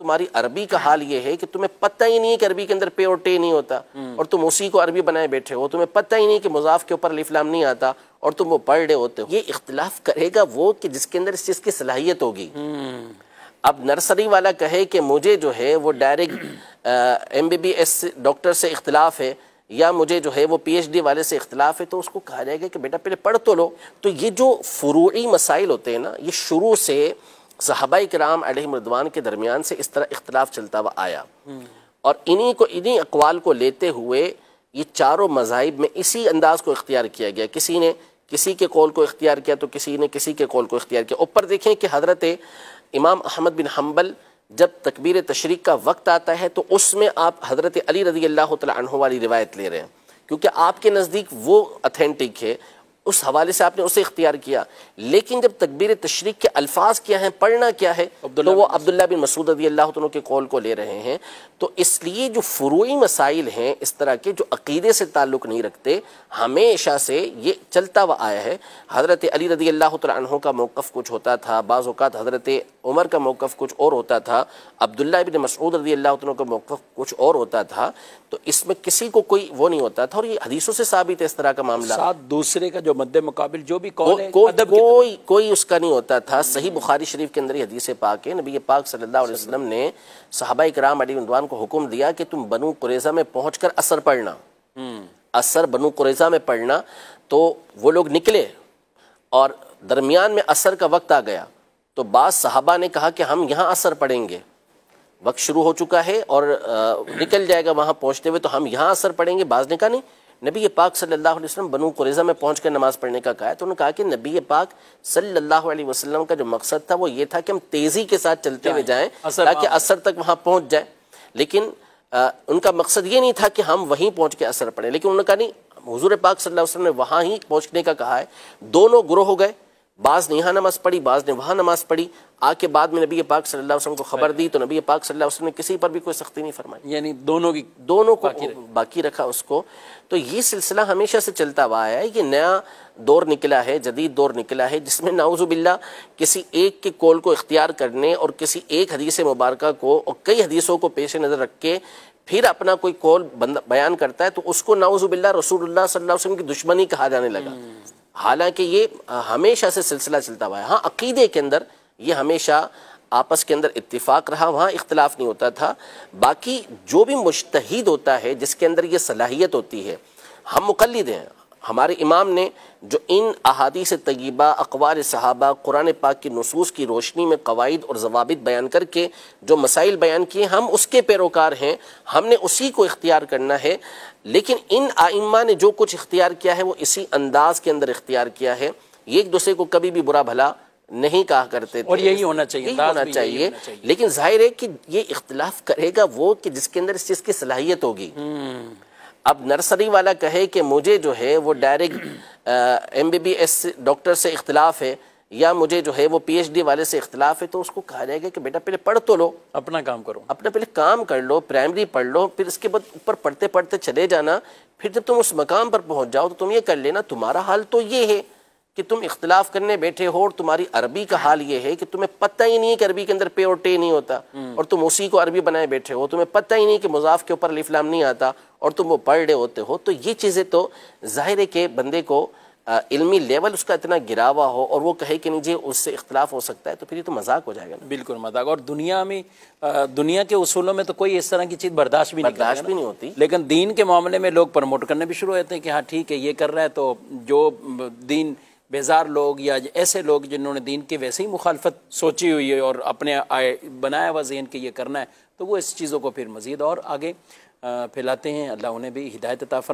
तुम्हारी अरबी का हाल ये है कि तुम्हें पता ही नहीं कि अरबी के अंदर पे और टे नहीं होता हम्म। और तुम उसी को अरबी बनाए बैठे हो तुम्हें पता ही नहीं कि मुजाफ के ऊपर लिफलाम नहीं आता और तुम वो पढ़ रहे होते हो ये इख्तलाफ करेगा वो कि जिसके अंदर इस चीज़ की सलाहियत होगी हम्म। अब नर्सरी वाला कहे कि मुझे जो है वो direct M B B S doctor से इख्तलाफ है या मुझे जो है वो डी वाले से इख्तलाफ है तो उसको कहा जाएगा कि बेटा पहले पढ़ तो लो तो ये जो फ्रूई मसाइल होते हैं ना ये शुरू से सहाबा कराम मृदवान के दरमियान से इस तरह इख्तलाफ चलता हुआ आया और इन्हीं को इन्हीं अकवाल को लेते हुए ये चारों मजाहब में इसी अंदाज को इख्तियार किया गया किसी ने किसी के कौल को इख्तियार किया तो किसी ने किसी के कौल को इख्तियार किया ऊपर देखें कि हज़रत इमाम अहमद बिन हम्बल जब तकबीर तशरीक का वक्त आता है तो उसमें आप हज़रत अली रजी अल्लाह तहों वाली रिवायत ले रहे हैं क्योंकि आपके नज़दीक वो अथेंटिक है उस हवाले से आपने उसे इख्तियार किया लेकिन जब तकबीर तशरीक के अल्फाज क्या हैं पढ़ना क्या है तो वो अब्दुल्ला बिन मसूद रदी अल्लाह तन के कौल को ले रहे हैं तो इसलिए जो फ़ुरूई मसाइल हैं इस तरह के जो अकीदे से ताल्लुक़ नहीं रखते हमेशा से ये चलता हुआ आया है हज़रत अली रदी अल्लाह तहों का मौक़ कुछ होता था बाज़ हज़रत उमर का मौक़ कुछ और होता था अब्दुल्ला बिन मसूद रदी अल्लाह तन का मौक़ कुछ और होता था तो इसमें किसी को कोई वो नहीं होता था और ये हदीसों से साबित है इस तरह का मामला दूसरे का जो मद्दे मुकाबिल जो भी कौन को, है को, कोई कोई उसका नहीं होता था सही बुखारी शरीफ के अंदर हदीस पाक है नबी पाक सल्लल्लाहु अलैहि वसल्लम ने सहाबा कराम अली उद्वान को हुक्म दिया कि तुम बनु कुरेजा में पहुँच कर असर पढ़ना हम्म। असर बनु कुरेजा में पढ़ना तो वो लोग निकले और दरमियान में असर का वक्त आ गया तो बाद साहबा ने कहा कि हम यहाँ असर पढ़ेंगे वक्त शुरू हो चुका है और निकल जाएगा वहाँ पहुँचते हुए तो हम यहाँ असर पढ़ेंगे बाज ने कहा नहीं नबी पाक सल्लल्लाहु अलैहि वसल्लम बनू कुरेज़ा में पहुँच कर नमाज़ पढ़ने का कहा है तो उन्होंने कहा कि नबी पाक सल्लल्लाहु अलैहि वसल्लम का जो मकसद था वो ये था कि हम तेज़ी के साथ चलते हुए जाएँ ताकि असर तक वहाँ पहुँच जाए लेकिन आ, उनका मकसद ये नहीं था कि हम वहीं पहुँच के असर पड़े लेकिन उन्होंने कहा नहीं हजूर पाक सल्लल्लाहु अलैहि वसल्लम ने वहाँ ही पहुँचने का कहा है दोनों ग्रोह हो गए बाज़ ने यहाँ नमाज़ पढ़ी बाज़ ने वहाँ नमाज़ पढ़ी आके बाद में नबी पाक सल्लल्लाहु अलैहि वसल्लम को खबर दी तो नबी पाक सल्लल्लाहु अलैहि वसल्लम ने किसी पर भी कोई सख्ती नहीं फरमाई यानी दोनों की दोनों को बाकी, बाकी रखा उसको तो ये सिलसिला हमेशा से चलता हुआ है ये नया दौर निकला है जदीद दौर निकला है जिसमें नाउजुबिल्ला किसी एक के कौल को इख्तियार करने और किसी एक हदीस मुबारक को और कई हदीसों को पेश नज़र रख के फिर अपना कोई कौल बयान करता है तो उसको नाउजुबिल्ला रसूलुल्लाह सल्लल्लाहु अलैहि वसल्लम की दुश्मनी कहा जाने लगा हम्म। हालांकि ये हमेशा से सिलसिला चलता हुआ है हाँ अकीदे के अंदर ये हमेशा आपस के अंदर इतफाक़ रहा वहाँ इख्तलाफ नहीं होता था बाकी जो भी मुश्तद होता है जिसके अंदर ये सलाहियत होती है हम मुकलद हैं हमारे इमाम ने जो इन अहादी से तयबा अकवार सहाबा कुरान पाक के नसूस की रोशनी में कवायद और जवाब बयान करके जो मसाइल बयान किए हम उसके पैरोकार हैं हमने उसी को इख्तियार करना है लेकिन इन आइम्मा ने जो कुछ इख्तियार किया है वो इसी अंदाज के अंदर इख्तियार किया है ये एक दूसरे को कभी भी बुरा भला नहीं कहा करते और यही होना चाहिए होना चाहिए, चाहिए लेकिन जाहिर है कि ये इख्तलाफ करेगा वो कि जिसके अंदर इस चीज़ की सलाहियत होगी हम्म। अब नर्सरी वाला कहे कि मुझे जो है वो direct M B B S doctor से इख्तलाफ है या मुझे जो है वो डी वाले से इख्तलाफ है तो उसको कहा जाएगा कि बेटा पहले पढ़ तो लो अपना काम करो अपना पहले काम कर लो प्राइमरी पढ़ लो फिर इसके बाद ऊपर पढ़ते पढ़ते चले जाना फिर जब तुम उस मकाम पर पहुंच जाओ तो तुम ये कर लेना तुम्हारा हाल तो ये है कि तुम इख्तलाफ करने बैठे हो और तुम्हारी अरबी का हाल ये है कि तुम्हें पता ही नहीं कि अरबी के अंदर पे और टे नहीं होता हम्म। और तुम उसी को अरबी बनाए बैठे हो तुम्हें पता ही नहीं कि मुजाफ के ऊपर लिफलाम नहीं आता और तुम वो पढ़ रहे होते हो तो ये चीज़ें तो ज़ाहिर है कि बंदे को आ, इल्मी लेवल उसका इतना गिरा हुआ हो और वो कहे कि नहीं जी उससे इख्तलाफ हो सकता है तो फिर ये तो मजाक हो जाएगा ना बिल्कुल मजाक और दुनिया में आ, दुनिया के उसूलों में तो कोई इस तरह की चीज़ बर्दाश्त भी बर्दाश्त भी नहीं होती लेकिन दीन के मामले में लोग प्रमोट करने भी शुरू होते हैं कि हाँ ठीक है ये कर रहा है तो जो दीन बेजार लोग या ऐसे लोग जिन्होंने दीन की वैसे ही मुखालफत सोची हुई है और अपने आए बनाया हुआ जहन कि ये करना है तो वो इस चीज़ों को फिर मज़ीद और आगे फैलाते हैं अल्लाह उन्हें भी हिदायत ता